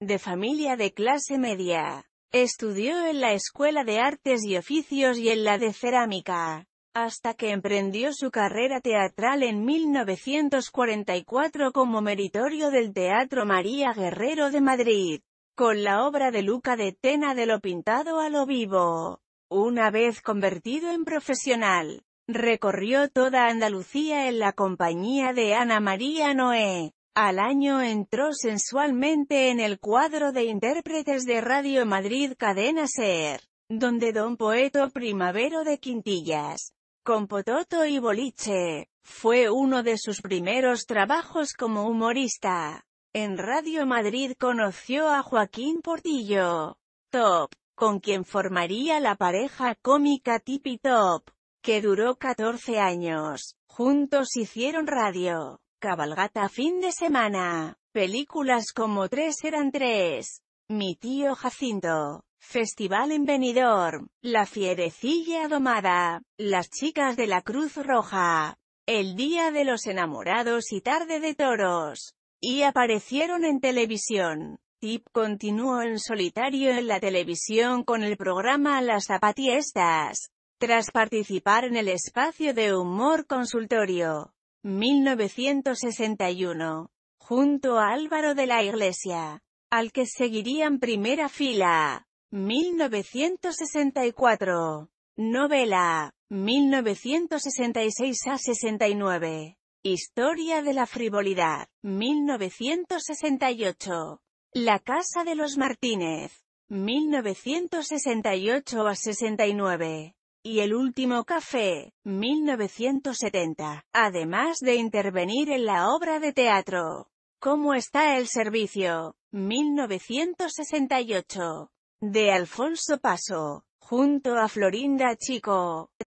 de familia de clase media. Estudió en la Escuela de Artes y Oficios y en la de Cerámica, hasta que emprendió su carrera teatral en 1944 como meritorio del Teatro María Guerrero de Madrid, con la obra de Luca de Tena de lo pintado a lo vivo. Una vez convertido en profesional, recorrió toda Andalucía en la compañía de Ana María Noé, al año entró sensualmente en el cuadro de intérpretes de Radio Madrid Cadena Ser, donde Don Poeto Primavero de Quintillas, con Pototo y Boliche, fue uno de sus primeros trabajos como humorista. En Radio Madrid conoció a Joaquín Portillo, Top, con quien formaría la pareja cómica Tipi Top, que duró 14 años. Juntos hicieron radio. Cabalgata fin de semana. Películas como Tres eran tres. Mi tío Jacinto. Festival en Benidorm. La fierecilla domada. Las chicas de la Cruz Roja. El Día de los Enamorados y Tarde de Toros. Y aparecieron en televisión. Tip continuó en solitario en la televisión con el programa Las Zapatiestas, tras participar en el espacio de humor consultorio. 1961, junto a Álvaro de la Iglesia, al que seguirían primera fila, 1964, novela, 1966 a 69, Historia de la frivolidad, 1968, La Casa de los Martínez, 1968 a 69 y El último café, 1970, además de intervenir en la obra de teatro. ¿Cómo está el servicio? 1968, de Alfonso Paso, junto a Florinda Chico.